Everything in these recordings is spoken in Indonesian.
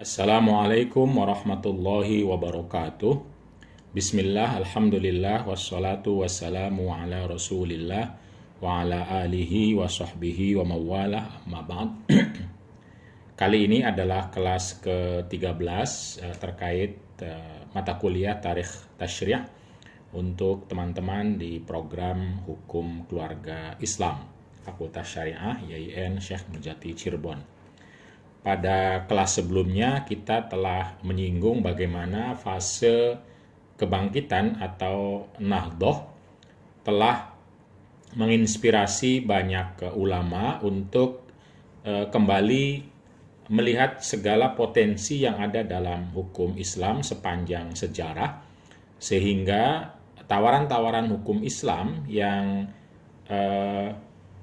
Assalamualaikum warahmatullahi wabarakatuh. Bismillah, alhamdulillah, wassalatu wassalamu ala rasulillah wa ala alihi wa sahbihi wa mawalah amma ba'd. Kali ini adalah kelas ke-13 eh, terkait eh, mata kuliah tarikh tasyri' untuk teman-teman di program Hukum Keluarga Islam Fakultas Syariah YIN Syekh Mujati Cirebon. Pada kelas sebelumnya kita telah menyinggung bagaimana fase kebangkitan atau nahdoh telah menginspirasi banyak ulama untuk e, kembali melihat segala potensi yang ada dalam hukum Islam sepanjang sejarah sehingga tawaran-tawaran hukum Islam yang e,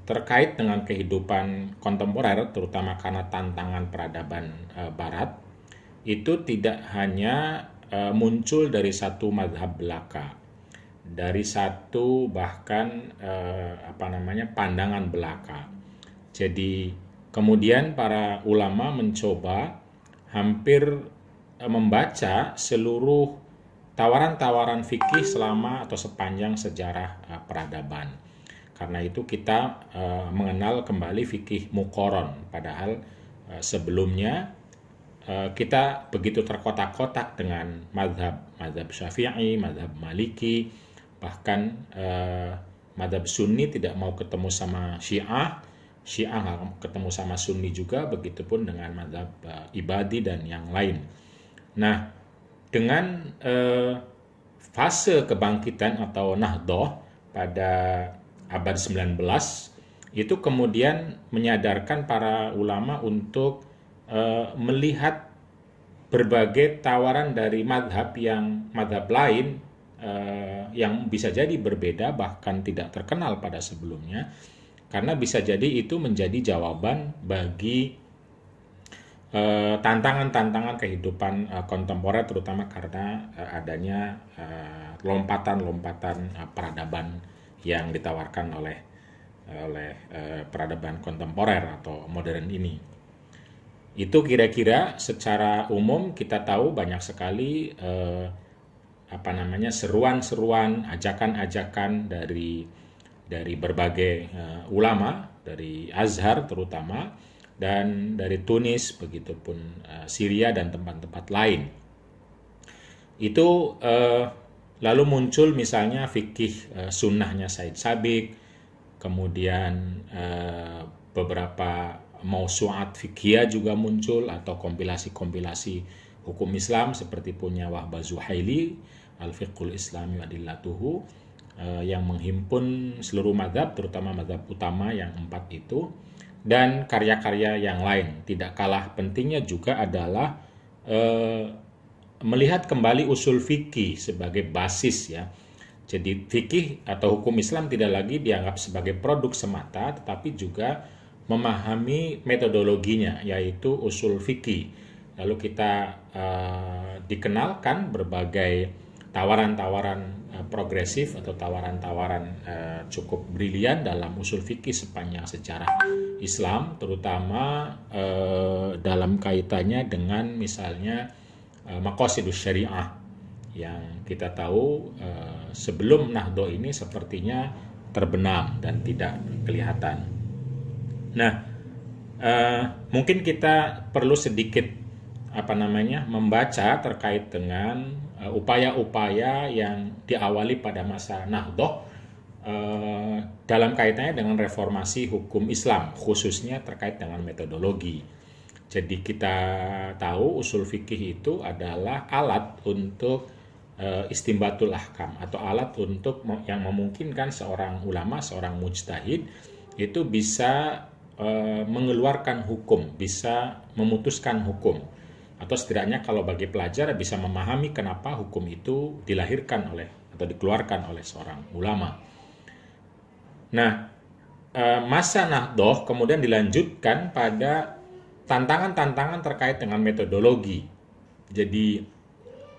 terkait dengan kehidupan kontemporer, terutama karena tantangan peradaban e, Barat, itu tidak hanya e, muncul dari satu madhab belaka, dari satu bahkan e, apa namanya pandangan belaka. Jadi kemudian para ulama mencoba hampir e, membaca seluruh tawaran-tawaran fikih selama atau sepanjang sejarah e, peradaban karena itu kita e, mengenal kembali fikih mukoron, padahal e, sebelumnya e, kita begitu terkotak-kotak dengan madhab, madhab syafi'i, madhab maliki, bahkan e, madhab sunni tidak mau ketemu sama syiah, syiah nggak ketemu sama sunni juga, begitupun dengan madhab e, ibadi dan yang lain. Nah, dengan e, fase kebangkitan atau nahdoh pada abad 19 itu kemudian menyadarkan para ulama untuk uh, melihat berbagai tawaran dari madhab yang madhab lain uh, yang bisa jadi berbeda bahkan tidak terkenal pada sebelumnya karena bisa jadi itu menjadi jawaban bagi eh, tantangan-tantangan kehidupan uh, kontemporer terutama karena uh, adanya lompatan-lompatan uh, peradaban yang ditawarkan oleh eh, oleh eh, peradaban kontemporer atau modern ini. Itu kira-kira secara umum kita tahu banyak sekali eh, apa namanya seruan-seruan, ajakan-ajakan dari dari berbagai eh, ulama dari Azhar terutama dan dari Tunis pun eh, Syria dan tempat-tempat lain. Itu eh, Lalu muncul misalnya fikih eh, sunnahnya Said Sabik, kemudian e, beberapa mausuat fikia juga muncul atau kompilasi-kompilasi hukum Islam seperti punya Wahbah Zuhaili, Al-Fiqhul Islami Adillatuhu, eh, yang menghimpun seluruh madhab, terutama madhab utama yang empat itu, dan karya-karya yang lain. Tidak kalah pentingnya juga adalah eh, melihat kembali usul fikih sebagai basis ya. Jadi fikih atau hukum Islam tidak lagi dianggap sebagai produk semata tetapi juga memahami metodologinya yaitu usul fikih. Lalu kita uh, dikenalkan berbagai tawaran-tawaran uh, progresif atau tawaran-tawaran uh, cukup brilian dalam usul fikih sepanjang sejarah Islam terutama uh, dalam kaitannya dengan misalnya Eh, maqasidus syariah yang kita tahu eh, sebelum nahdo ini sepertinya terbenam dan tidak kelihatan. Nah, eh, mungkin kita perlu sedikit apa namanya membaca terkait dengan upaya-upaya yang diawali pada masa nahdo dalam kaitannya dengan reformasi hukum Islam khususnya terkait dengan metodologi jadi kita tahu usul fikih itu adalah alat untuk eh, istimbatul ahkam atau alat untuk yang memungkinkan seorang ulama, seorang mujtahid itu bisa eh, mengeluarkan hukum, bisa memutuskan hukum. Atau setidaknya kalau bagi pelajar bisa memahami kenapa hukum itu dilahirkan oleh atau dikeluarkan oleh seorang ulama. Nah, eh, masa nahdoh kemudian dilanjutkan pada tantangan-tantangan terkait dengan metodologi. Jadi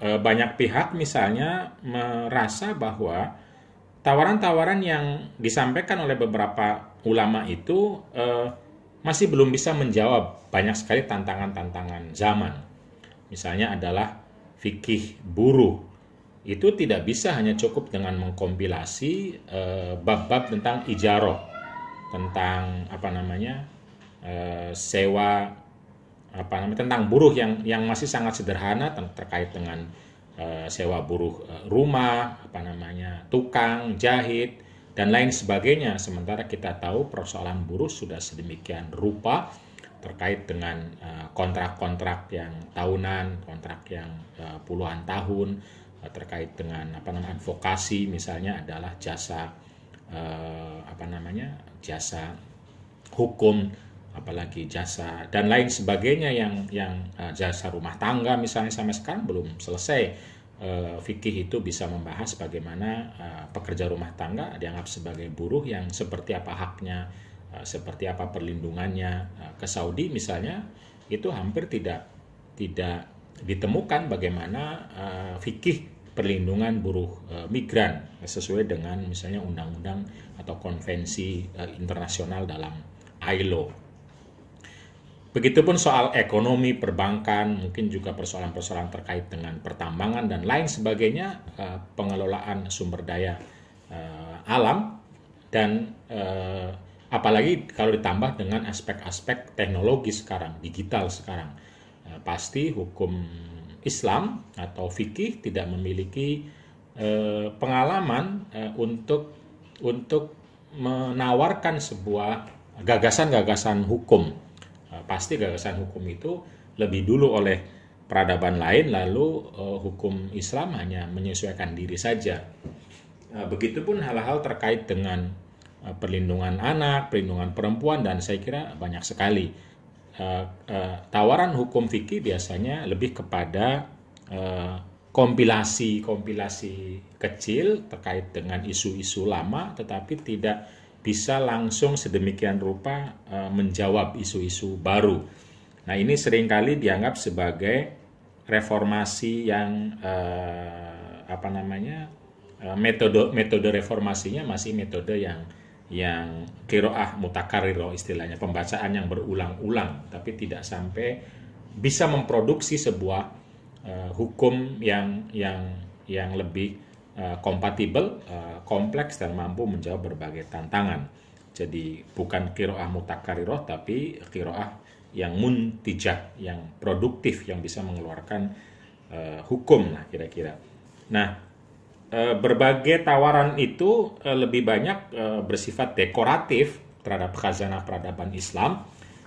eh, banyak pihak misalnya merasa bahwa tawaran-tawaran yang disampaikan oleh beberapa ulama itu eh, masih belum bisa menjawab banyak sekali tantangan-tantangan zaman. Misalnya adalah fikih buruh itu tidak bisa hanya cukup dengan mengkompilasi eh, bab-bab tentang ijaro, tentang apa namanya Eh, sewa apa namanya tentang buruh yang yang masih sangat sederhana terkait dengan eh, sewa buruh eh, rumah apa namanya tukang jahit dan lain sebagainya sementara kita tahu persoalan buruh sudah sedemikian rupa terkait dengan eh, kontrak-kontrak yang tahunan, kontrak yang eh, puluhan tahun, terkait dengan apa namanya advokasi misalnya adalah jasa uh, apa namanya jasa hukum apalagi jasa dan lain sebagainya yang yang uh, jasa rumah tangga misalnya sampai sekarang belum selesai. Uh, fikih itu bisa membahas bagaimana uh, pekerja rumah tangga dianggap sebagai buruh yang seperti apa haknya, uh, seperti apa perlindungannya uh, ke Saudi misalnya itu hampir tidak tidak ditemukan bagaimana uh, fikih perlindungan buruh e, migran sesuai dengan misalnya undang-undang atau konvensi e, internasional dalam ILO Begitupun soal ekonomi, perbankan, mungkin juga persoalan-persoalan terkait dengan pertambangan dan lain sebagainya, eh, pengelolaan sumber daya eh, alam, dan eh, apalagi kalau ditambah dengan aspek-aspek teknologi sekarang, digital sekarang. Pasti hukum Islam atau fikih tidak memiliki pengalaman untuk untuk menawarkan sebuah gagasan-gagasan hukum Eh, pasti gagasan hukum itu lebih dulu oleh peradaban lain lalu uh, hukum Islam hanya menyesuaikan diri saja. Uh, Begitupun hal-hal terkait dengan uh, perlindungan anak, perlindungan perempuan dan saya kira banyak sekali uh, uh, tawaran hukum fikih biasanya lebih kepada uh, kompilasi-kompilasi kecil terkait dengan isu-isu lama tetapi tidak bisa langsung sedemikian rupa e, menjawab isu-isu baru. Nah, ini seringkali dianggap sebagai reformasi yang e, apa namanya? E, metode metode reformasinya masih metode yang yang kiroah mutakariro istilahnya pembacaan yang berulang-ulang tapi tidak sampai bisa memproduksi sebuah uh, hukum yang yang yang lebih kompatibel, eh, eh, kompleks dan mampu menjawab berbagai tantangan. Jadi bukan kiroah mutakariroh tapi kiroah yang muntijah, yang produktif, yang bisa mengeluarkan uh, hukum lah kira-kira. Nah berbagai tawaran itu lebih banyak bersifat dekoratif terhadap khazanah peradaban Islam,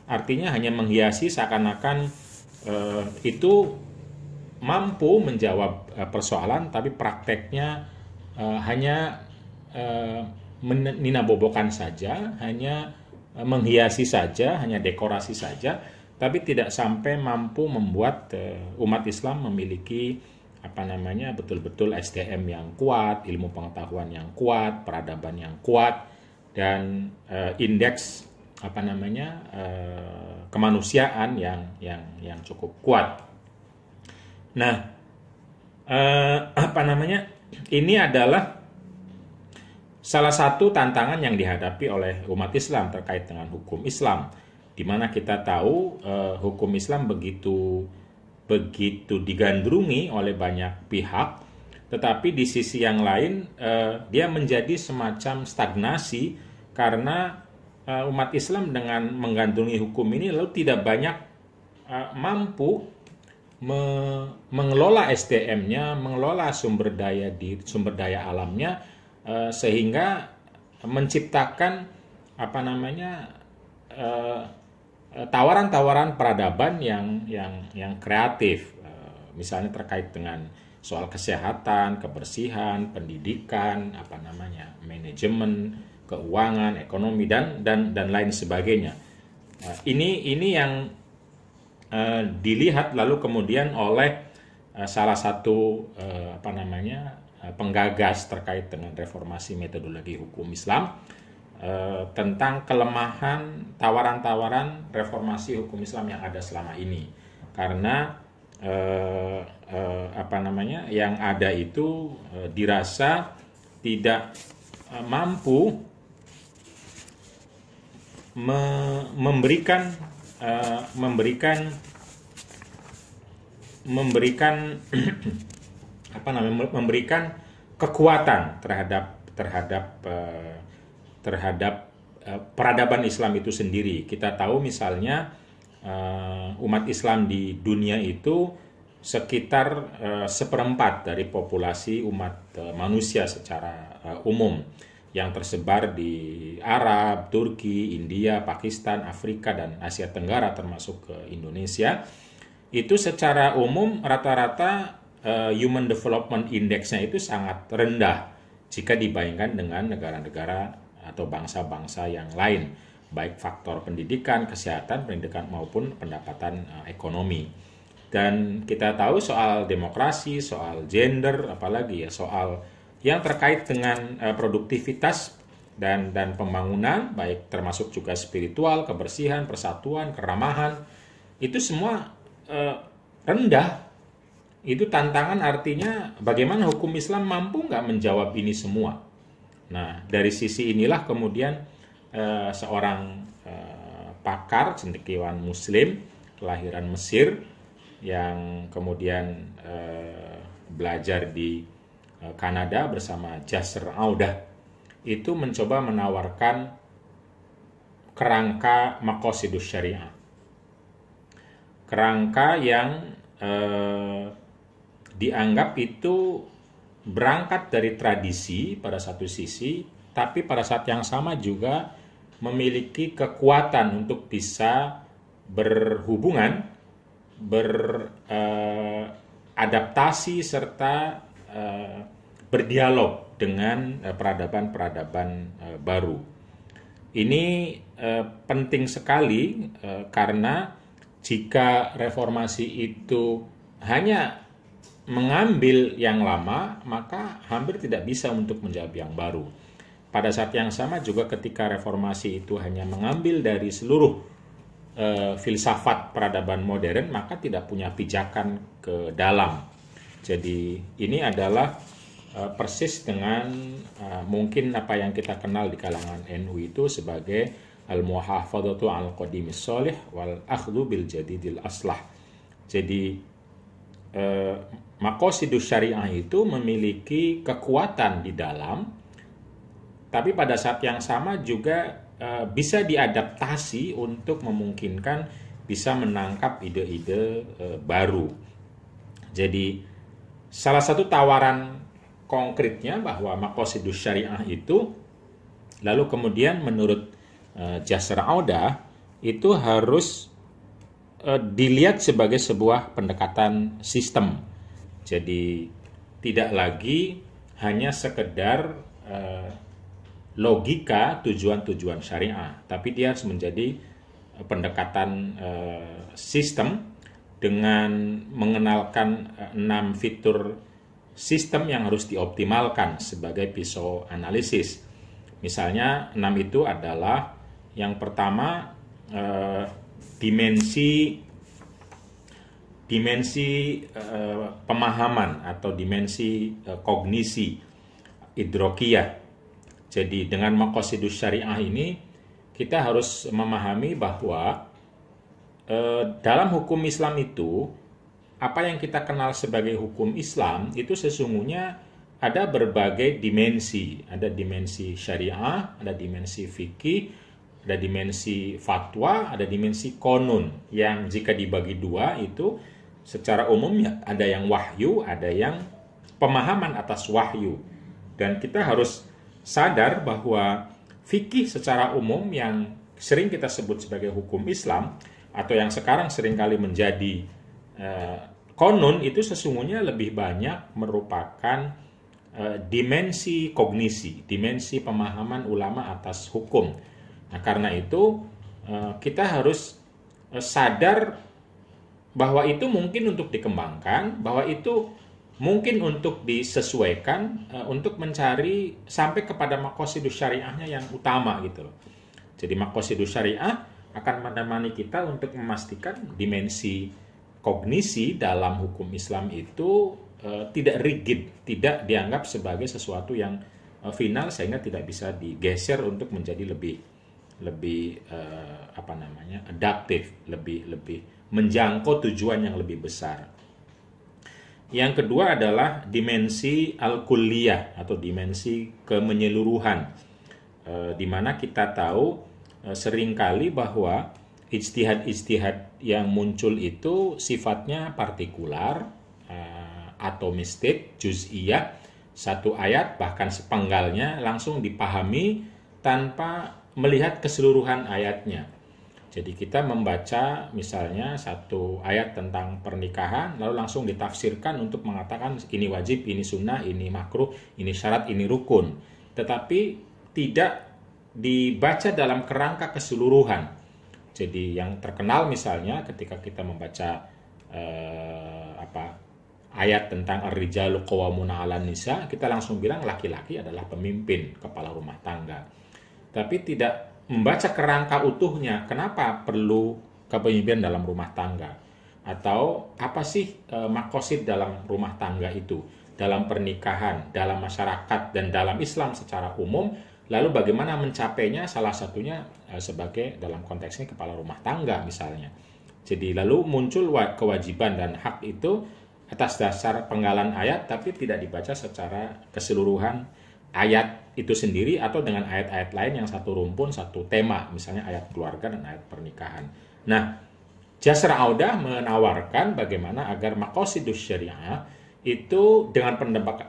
artinya hanya menghiasi seakan-akan itu mampu menjawab eh, persoalan tapi prakteknya eh, hanya uh, eh, meninabobokan saja, hanya menghiasi saja, hanya dekorasi saja, tapi tidak sampai mampu membuat umat Islam memiliki apa namanya betul-betul SDM yang kuat, ilmu pengetahuan yang kuat, peradaban yang kuat dan uh, indeks apa namanya uh, kemanusiaan yang yang yang cukup kuat. Nah, eh, apa namanya? Ini adalah salah satu tantangan yang dihadapi oleh umat Islam terkait dengan hukum Islam, di mana kita tahu eh, hukum Islam begitu begitu digandrungi oleh banyak pihak, tetapi di sisi yang lain eh, dia menjadi semacam stagnasi karena eh, umat Islam dengan menggantungi hukum ini lalu tidak banyak eh, mampu me mengelola SDM-nya, mengelola sumber daya di sumber daya alamnya uh, sehingga menciptakan apa namanya tawaran eh, eh, tawaran-tawaran peradaban yang yang yang kreatif uh, misalnya terkait dengan soal kesehatan, kebersihan, pendidikan, apa namanya, manajemen, keuangan, ekonomi dan dan dan lain sebagainya. Uh, ini ini yang uh, dilihat lalu kemudian oleh uh, salah satu uh, apa namanya uh, penggagas terkait dengan reformasi metodologi hukum Islam uh, tentang kelemahan tawaran-tawaran reformasi hukum Islam yang ada selama ini karena uh, uh, apa namanya yang ada itu uh, dirasa tidak uh, mampu memberikan uh, memberikan memberikan apa namanya memberikan kekuatan terhadap terhadap uh, terhadap uh, peradaban Islam itu sendiri. Kita tahu misalnya uh, umat Islam di dunia itu sekitar uh, seperempat dari populasi umat uh, manusia secara uh, umum yang tersebar di Arab, Turki, India, Pakistan, Afrika, dan Asia Tenggara termasuk ke Indonesia, itu secara umum rata-rata uh, Human Development Index-nya itu sangat rendah jika dibandingkan dengan negara-negara atau bangsa-bangsa yang lain, baik faktor pendidikan, kesehatan, pendidikan maupun pendapatan uh, ekonomi. Dan kita tahu soal demokrasi, soal gender, apalagi ya soal yang terkait dengan eh, produktivitas dan dan pembangunan baik termasuk juga spiritual, kebersihan, persatuan, keramahan itu semua uh, rendah. Itu tantangan artinya bagaimana hukum Islam mampu nggak menjawab ini semua. Nah dari sisi inilah kemudian uh, seorang uh, pakar cendekiawan Muslim kelahiran Mesir yang kemudian eh, belajar di Eh, Kanada bersama Jasser Auda itu mencoba menawarkan kerangka makosidus syariah. Kerangka yang eh, dianggap itu berangkat dari tradisi pada satu sisi, tapi pada saat yang sama juga memiliki kekuatan untuk bisa berhubungan, beradaptasi eh, serta eh, berdialog dengan eh, peradaban-peradaban eh, baru. Ini eh, penting sekali karena jika reformasi itu hanya mengambil yang lama, maka hampir tidak bisa untuk menjawab yang baru. Pada saat yang sama juga ketika reformasi itu hanya mengambil dari seluruh e, filsafat peradaban modern, maka tidak punya pijakan ke dalam. Jadi ini adalah Eh, persis dengan uh, mungkin apa yang kita kenal di kalangan NU itu sebagai al-muhafadatu al-qadimis solih wal akhlubil bil jadidil aslah. Jadi uh, eh, makosidu syariah itu memiliki kekuatan di dalam tapi pada saat yang sama juga uh, bisa diadaptasi untuk memungkinkan bisa menangkap ide-ide uh, baru. Jadi salah satu tawaran konkretnya bahwa makosidus syariah itu lalu kemudian menurut e, eh, Jasar Auda itu harus e, dilihat sebagai sebuah pendekatan sistem. Jadi tidak lagi hanya sekedar e, logika tujuan-tujuan syariah, tapi dia harus menjadi pendekatan e, sistem dengan mengenalkan enam fitur sistem yang harus dioptimalkan sebagai pisau analisis. Misalnya 6 itu adalah yang pertama eh, dimensi dimensi eh, pemahaman atau dimensi eh, kognisi idrokia. Jadi dengan makosidus syariah ini kita harus memahami bahwa eh, dalam hukum Islam itu apa yang kita kenal sebagai hukum Islam itu sesungguhnya ada berbagai dimensi. Ada dimensi syariah, ada dimensi fikih, ada dimensi fatwa, ada dimensi konun yang jika dibagi dua itu secara umum ada yang wahyu, ada yang pemahaman atas wahyu. Dan kita harus sadar bahwa fikih secara umum yang sering kita sebut sebagai hukum Islam atau yang sekarang seringkali menjadi eh, Konon itu sesungguhnya lebih banyak merupakan e, dimensi kognisi, dimensi pemahaman ulama atas hukum. Nah, karena itu e, kita harus eh, sadar bahwa itu mungkin untuk dikembangkan, bahwa itu mungkin untuk disesuaikan e, untuk mencari sampai kepada makosidus syariahnya yang utama gitu Jadi makosidus syariah akan menemani kita untuk memastikan dimensi kognisi dalam hukum Islam itu eh, tidak rigid, tidak dianggap sebagai sesuatu yang eh, final sehingga tidak bisa digeser untuk menjadi lebih lebih eh, apa namanya adaptif, lebih lebih menjangkau tujuan yang lebih besar. Yang kedua adalah dimensi al-kulliyah atau dimensi kemenyeluruhan, e, di mana kita tahu e, seringkali bahwa ijtihad-ijtihad yang muncul itu sifatnya partikular, uh, atomistik, juz'iyah, satu ayat bahkan sepenggalnya langsung dipahami tanpa melihat keseluruhan ayatnya. Jadi kita membaca misalnya satu ayat tentang pernikahan lalu langsung ditafsirkan untuk mengatakan ini wajib, ini sunnah, ini makruh, ini syarat, ini rukun. Tetapi tidak dibaca dalam kerangka keseluruhan. Jadi yang terkenal misalnya ketika kita membaca uh, apa ayat tentang ar-rijalu qawwamuna 'alan nisa, kita langsung bilang laki-laki adalah pemimpin, kepala rumah tangga. Tapi tidak membaca kerangka utuhnya, kenapa perlu kepemimpinan dalam rumah tangga? Atau apa sih e, makosid dalam rumah tangga itu? Dalam pernikahan, dalam masyarakat dan dalam Islam secara umum Lalu bagaimana mencapainya? Salah satunya eh, sebagai dalam konteksnya kepala rumah tangga misalnya. Jadi lalu muncul kewajiban dan hak itu atas dasar penggalan ayat tapi tidak dibaca secara keseluruhan ayat itu sendiri atau dengan ayat-ayat lain yang satu rumpun, satu tema, misalnya ayat keluarga dan ayat pernikahan. Nah, Jasra Auda menawarkan bagaimana agar makosidus syariah itu dengan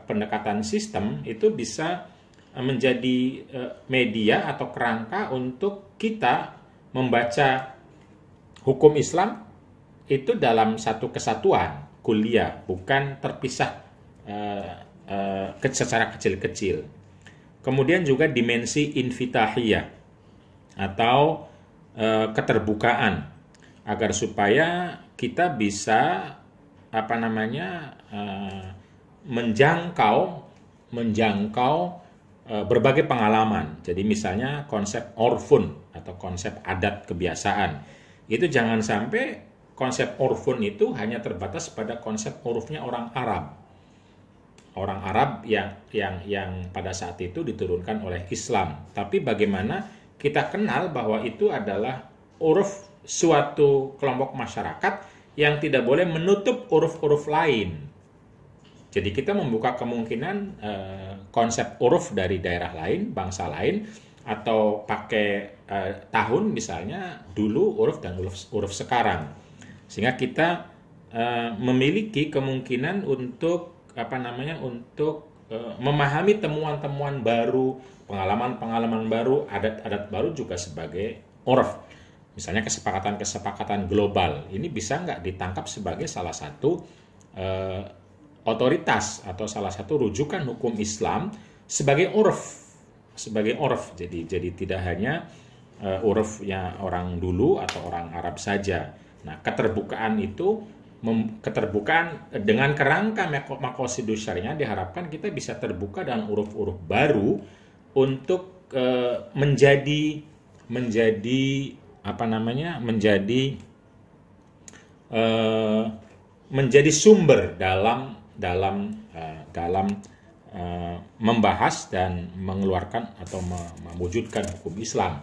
pendekatan sistem itu bisa Eh, menjadi eh, media atau kerangka untuk kita membaca hukum Islam itu dalam satu kesatuan kuliah bukan terpisah uh, secara kecil-kecil. Kemudian juga dimensi invitahiyah atau keterbukaan agar supaya kita bisa apa namanya menjangkau menjangkau Eh, berbagai pengalaman. Jadi misalnya konsep orfun atau konsep adat kebiasaan. Itu jangan sampai konsep orfun itu hanya terbatas pada konsep urufnya orang Arab. Orang Arab yang yang yang pada saat itu diturunkan oleh Islam. Tapi bagaimana kita kenal bahwa itu adalah uruf suatu kelompok masyarakat yang tidak boleh menutup uruf-uruf lain jadi kita membuka kemungkinan uh, konsep uruf dari daerah lain, bangsa lain, atau pakai uh, tahun misalnya dulu uruf dan uruf, uruf sekarang, sehingga kita uh, memiliki kemungkinan untuk apa namanya untuk uh, memahami temuan-temuan baru, pengalaman-pengalaman baru, adat-adat baru juga sebagai uruf. Misalnya kesepakatan-kesepakatan global ini bisa nggak ditangkap sebagai salah satu otoritas atau salah satu rujukan hukum Islam sebagai urf sebagai urf jadi jadi tidak hanya uh, orang dulu atau orang Arab saja nah keterbukaan itu mem, keterbukaan dengan kerangka makosidus diharapkan kita bisa terbuka dan uruf-uruf baru untuk uh, menjadi menjadi apa namanya menjadi uh, menjadi sumber dalam dalam uh, dalam uh, membahas dan mengeluarkan atau mewujudkan hukum Islam.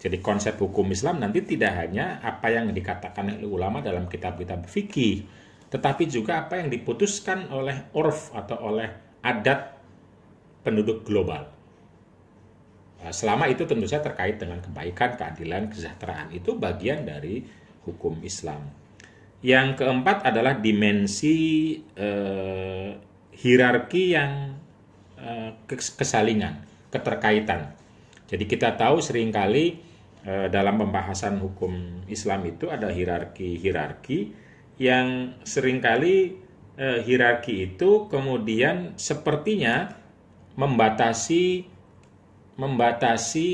Jadi konsep hukum Islam nanti tidak hanya apa yang dikatakan oleh ulama dalam kitab-kitab fikih, tetapi juga apa yang diputuskan oleh orf atau oleh adat penduduk global. Eh, selama itu tentu saja terkait dengan kebaikan, keadilan, kesejahteraan itu bagian dari hukum Islam. Yang keempat adalah dimensi eh, hierarki yang eh, kesalingan, keterkaitan. Jadi kita tahu seringkali eh, dalam pembahasan hukum Islam itu ada hierarki-hierarki yang seringkali eh, hierarki itu kemudian sepertinya membatasi membatasi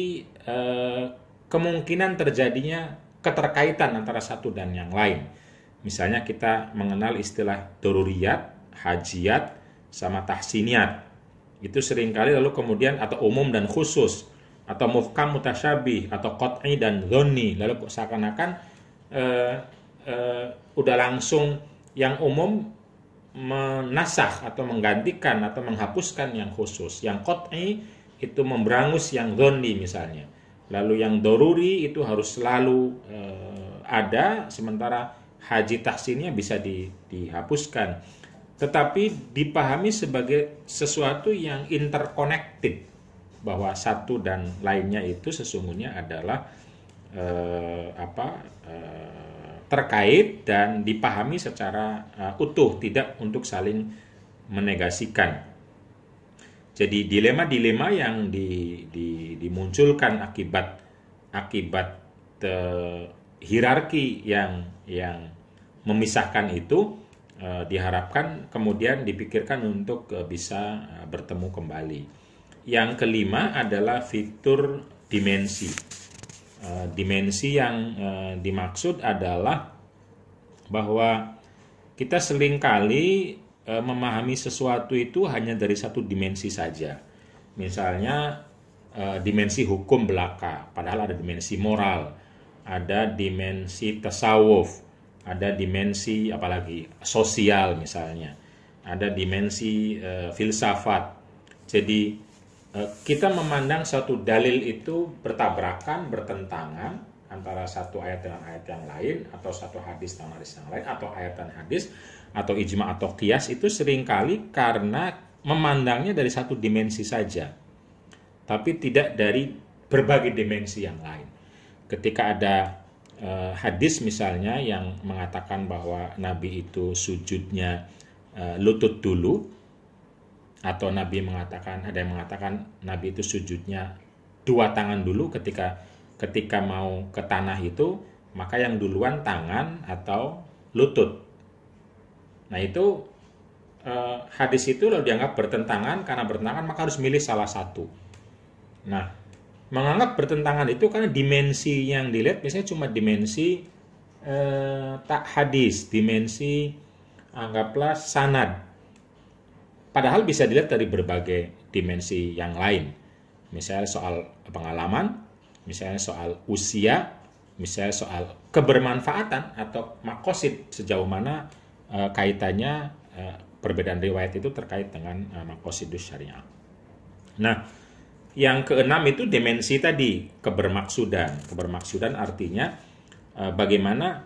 eh, kemungkinan terjadinya keterkaitan antara satu dan yang lain. Misalnya kita mengenal istilah doruriyat, hajiat, sama tahsiniat. Itu seringkali lalu kemudian atau umum dan khusus atau muhkam mutasyabih atau qat'i dan dhonni lalu seakan-akan eh, eh, udah langsung yang umum menasah atau menggantikan atau menghapuskan yang khusus. Yang qat'i itu memberangus yang dhonni misalnya. Lalu yang doruri itu harus selalu eh, ada sementara haji tahsinnya bisa di, dihapuskan tetapi dipahami sebagai sesuatu yang interconnected bahwa satu dan lainnya itu sesungguhnya adalah eh, apa eh, terkait dan dipahami secara eh, utuh tidak untuk saling menegasikan jadi dilema-dilema yang di, di, dimunculkan akibat akibat eh, hierarki yang yang memisahkan itu uh, diharapkan kemudian dipikirkan untuk uh, bisa uh, bertemu kembali. Yang kelima adalah fitur dimensi. Uh, dimensi yang uh, dimaksud adalah bahwa kita seringkali memahami sesuatu itu hanya dari satu dimensi saja. Misalnya dimensi hukum belaka, padahal ada dimensi moral ada dimensi tasawuf, ada dimensi apalagi sosial misalnya, ada dimensi e, filsafat. Jadi e, kita memandang satu dalil itu bertabrakan, bertentangan antara satu ayat dengan ayat yang lain atau satu hadis dengan hadis yang lain atau ayat dan hadis atau ijma atau kias itu seringkali karena memandangnya dari satu dimensi saja tapi tidak dari berbagai dimensi yang lain ketika ada uh, hadis misalnya yang mengatakan bahwa Nabi itu sujudnya uh, lutut dulu atau Nabi mengatakan ada yang mengatakan Nabi itu sujudnya dua tangan dulu ketika ketika mau ke tanah itu maka yang duluan tangan atau lutut. Nah itu eh, hadis itu lalu dianggap bertentangan karena bertentangan maka harus milih salah satu. Nah menganggap bertentangan itu karena dimensi yang dilihat biasanya cuma dimensi eh, tak hadis, dimensi anggaplah sanad. Padahal bisa dilihat dari berbagai dimensi yang lain. Misalnya soal pengalaman, misalnya soal usia, misalnya soal kebermanfaatan atau makosid sejauh mana eh, kaitannya eh, perbedaan riwayat itu terkait dengan eh, makosidus syariah. Nah, yang keenam itu dimensi tadi, kebermaksudan. Kebermaksudan artinya e, bagaimana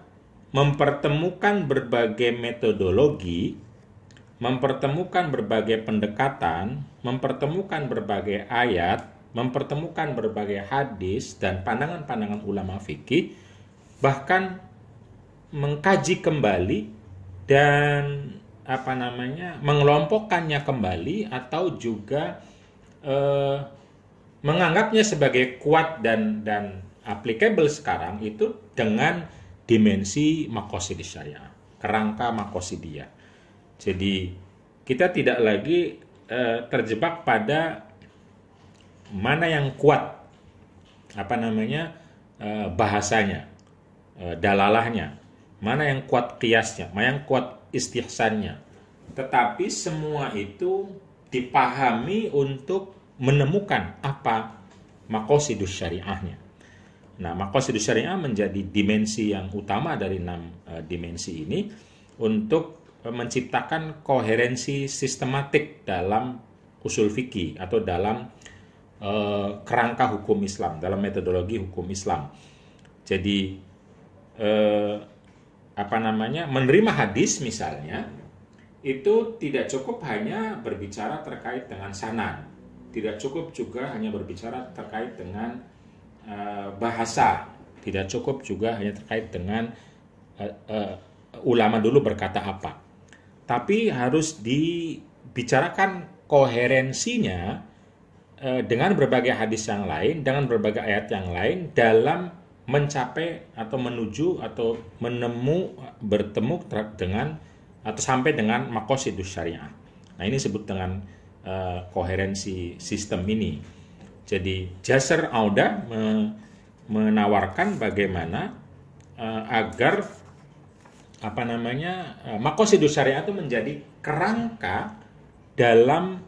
mempertemukan berbagai metodologi, mempertemukan berbagai pendekatan, mempertemukan berbagai ayat, mempertemukan berbagai hadis dan pandangan-pandangan ulama fikih, bahkan mengkaji kembali dan apa namanya mengelompokkannya kembali atau juga e, menganggapnya sebagai kuat dan dan applicable sekarang itu dengan dimensi makosid saya kerangka makosidia. Jadi kita tidak lagi eh, terjebak pada mana yang kuat apa namanya eh, bahasanya, eh, dalalahnya, mana yang kuat kiasnya, mana yang kuat istihsannya. Tetapi semua itu dipahami untuk menemukan apa makosidus syariahnya. Nah, makosidus syariah menjadi dimensi yang utama dari enam e, dimensi ini untuk eh, menciptakan koherensi sistematik dalam usul fikih atau dalam e, kerangka hukum Islam, dalam metodologi hukum Islam. Jadi e, apa namanya? menerima hadis misalnya itu tidak cukup hanya berbicara terkait dengan sanan tidak cukup juga hanya berbicara terkait dengan uh, bahasa, tidak cukup juga hanya terkait dengan uh, uh, ulama dulu berkata apa, tapi harus dibicarakan koherensinya uh, dengan berbagai hadis yang lain, dengan berbagai ayat yang lain dalam mencapai atau menuju atau menemu bertemu dengan atau sampai dengan makosidus syariah. Nah ini disebut dengan uh, koherensi sistem ini. Jadi Jasser Auda me menawarkan bagaimana uh, agar apa namanya uh, makosidus syariah itu menjadi kerangka dalam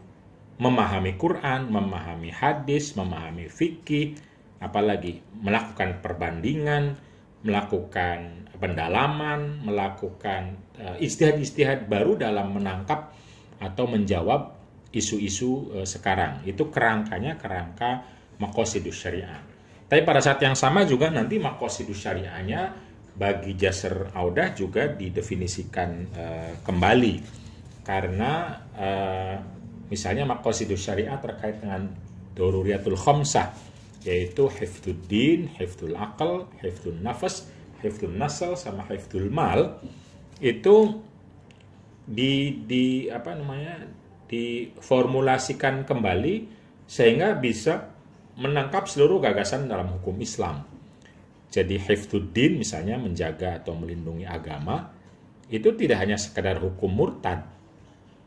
memahami Quran, memahami hadis, memahami fikih, apalagi melakukan perbandingan, melakukan pendalaman, melakukan uh, istihad-istihad baru dalam menangkap atau menjawab isu-isu e, sekarang. Itu kerangkanya kerangka makosidus syariah. Tapi pada saat yang sama juga nanti makosidus syariahnya bagi jaser audah juga didefinisikan e, kembali karena e, misalnya makosidus syariah terkait dengan doruriatul khomsah yaitu hifduddin, hifdul akal, hifdul nafas, hifdul nasal sama hifdul mal itu di di apa namanya diformulasikan kembali sehingga bisa menangkap seluruh gagasan dalam hukum Islam. Jadi hifduddin misalnya menjaga atau melindungi agama itu tidak hanya sekedar hukum murtad.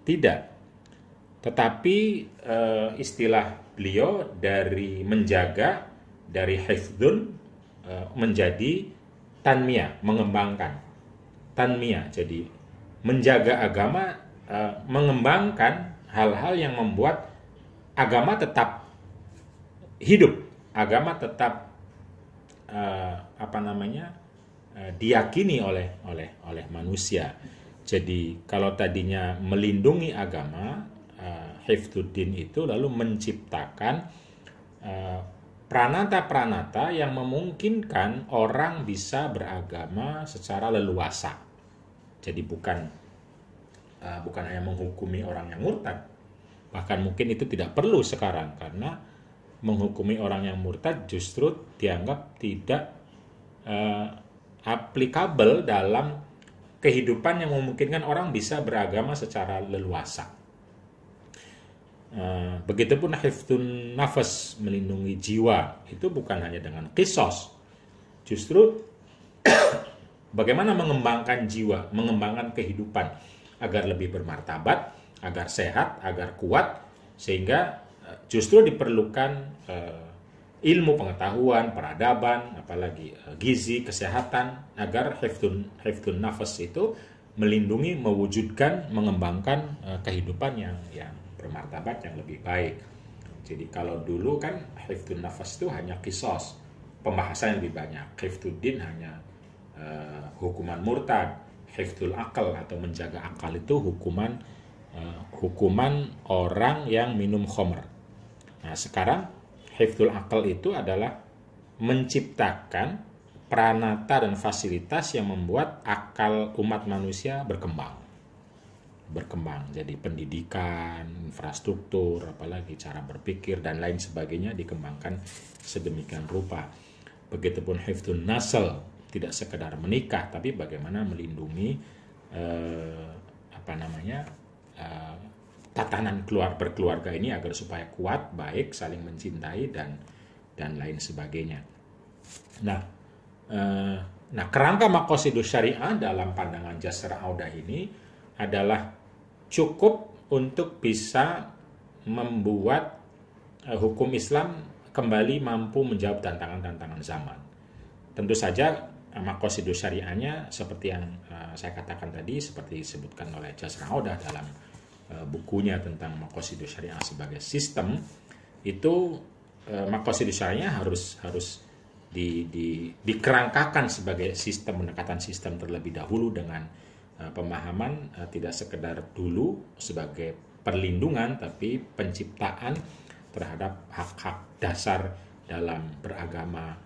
Tidak. Tetapi e, istilah beliau dari menjaga dari hifdun e, eh, menjadi tanmiyah, mengembangkan. Tanmiyah jadi menjaga agama Eh, mengembangkan hal-hal yang membuat agama tetap hidup, agama tetap uh, apa namanya uh, diyakini oleh oleh oleh manusia. Jadi kalau tadinya melindungi agama, uh, hifduddin itu lalu menciptakan uh, pranata-pranata yang memungkinkan orang bisa beragama secara leluasa. Jadi bukan uh, bukan hanya menghukumi orang yang murtad bahkan mungkin itu tidak perlu sekarang karena menghukumi orang yang murtad justru dianggap tidak uh, eh, aplikabel dalam kehidupan yang memungkinkan orang bisa beragama secara leluasa. Uh, begitupun hiftun nafas melindungi jiwa itu bukan hanya dengan kisos, justru bagaimana mengembangkan jiwa, mengembangkan kehidupan agar lebih bermartabat, agar sehat, agar kuat, sehingga eh, justru diperlukan uh, ilmu pengetahuan, peradaban, apalagi uh, gizi, kesehatan, agar hiftun, hiftun nafas itu melindungi, mewujudkan, mengembangkan uh, kehidupan yang yang bermartabat, yang lebih baik. Jadi kalau dulu kan hiftun nafas itu hanya kisos, pembahasan yang lebih banyak. din hanya uh, hukuman murtad hifdul akal atau menjaga akal itu hukuman uh, hukuman orang yang minum khomer. Nah, sekarang hifdul akal itu adalah menciptakan pranata dan fasilitas yang membuat akal umat manusia berkembang. Berkembang. Jadi pendidikan, infrastruktur, apalagi cara berpikir dan lain sebagainya dikembangkan sedemikian rupa. Begitupun hifdul nasal tidak sekedar menikah tapi bagaimana melindungi eh, apa namanya eh, tatanan keluar berkeluarga ini agar supaya kuat baik saling mencintai dan dan lain sebagainya nah eh, nah kerangka makosidus syariah dalam pandangan jasra auda ini adalah cukup untuk bisa membuat eh, hukum Islam kembali mampu menjawab tantangan-tantangan zaman tentu saja makosidu syariahnya seperti yang uh, saya katakan tadi seperti disebutkan oleh Jas Raudah dalam uh, bukunya tentang makosidu syariah sebagai sistem itu uh, eh, makosidu syariah harus harus di, di, dikerangkakan sebagai sistem pendekatan sistem terlebih dahulu dengan uh, pemahaman uh, tidak sekedar dulu sebagai perlindungan tapi penciptaan terhadap hak-hak dasar dalam beragama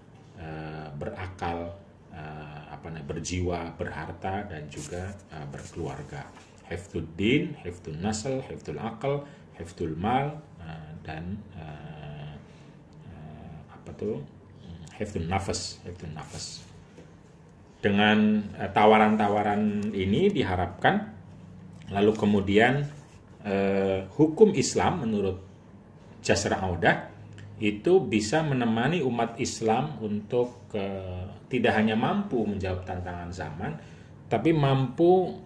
berakal Eh, apa namanya berjiwa, berharta dan juga uh, berkeluarga. to din, hifdzul nasl, to akal, to mal uh, dan uh, uh, apa tuh? to nafas, to nafas. Dengan uh, tawaran-tawaran ini diharapkan lalu kemudian uh, hukum Islam menurut Jasra Audah itu bisa menemani umat Islam untuk uh, tidak hanya mampu menjawab tantangan zaman, tapi mampu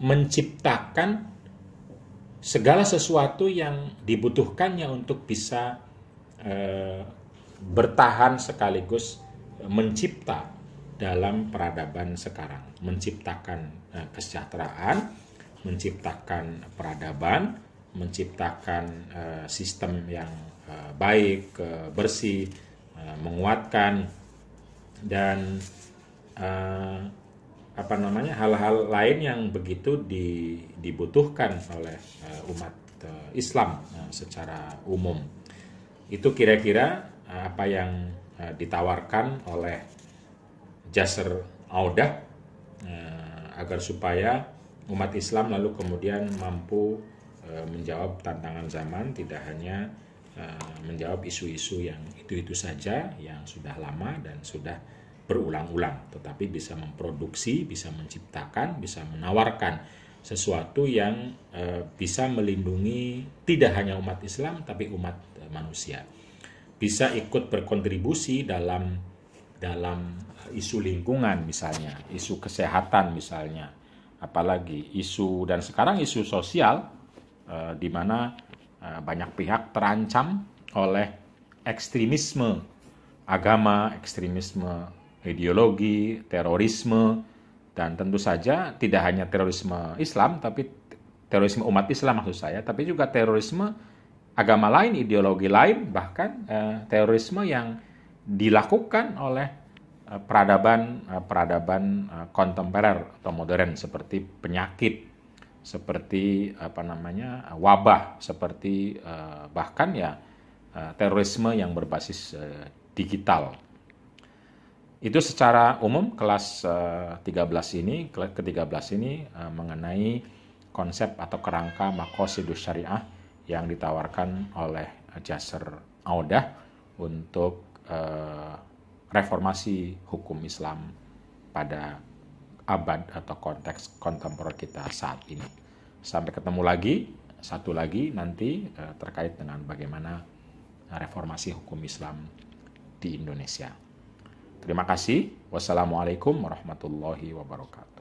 menciptakan segala sesuatu yang dibutuhkannya untuk bisa uh, bertahan sekaligus mencipta dalam peradaban sekarang, menciptakan uh, kesejahteraan, menciptakan peradaban, menciptakan sistem yang Eh, baik, eh, bersih, eh, menguatkan dan apa namanya hal-hal lain yang begitu dibutuhkan oleh umat Islam secara umum. Itu kira-kira apa yang ditawarkan oleh jasser Audah agar supaya umat Islam lalu kemudian mampu menjawab tantangan zaman tidak hanya Eh, menjawab isu-isu yang itu-itu saja yang sudah lama dan sudah berulang-ulang, tetapi bisa memproduksi, bisa menciptakan, bisa menawarkan sesuatu yang eh, bisa melindungi tidak hanya umat Islam tapi umat eh, manusia. Bisa ikut berkontribusi dalam dalam isu lingkungan misalnya, isu kesehatan misalnya, apalagi isu dan sekarang isu sosial eh, di mana Eh, banyak pihak terancam oleh ekstremisme agama, ekstremisme ideologi, terorisme, dan tentu saja tidak hanya terorisme Islam, tapi terorisme umat Islam maksud saya, tapi juga terorisme agama lain, ideologi lain, bahkan eh, terorisme yang dilakukan oleh peradaban eh, peradaban eh, eh, kontemporer atau modern seperti penyakit seperti apa namanya wabah seperti eh, bahkan ya eh, terorisme yang berbasis eh, digital itu secara umum kelas 13 ini ke-13 ini mengenai konsep atau kerangka makosidus syariah yang ditawarkan oleh Jasser Audah untuk reformasi hukum Islam pada abad atau konteks kontemporer kita saat ini. Sampai ketemu lagi, satu lagi nanti eh, terkait dengan bagaimana reformasi hukum Islam di Indonesia. Terima kasih. Wassalamualaikum warahmatullahi wabarakatuh.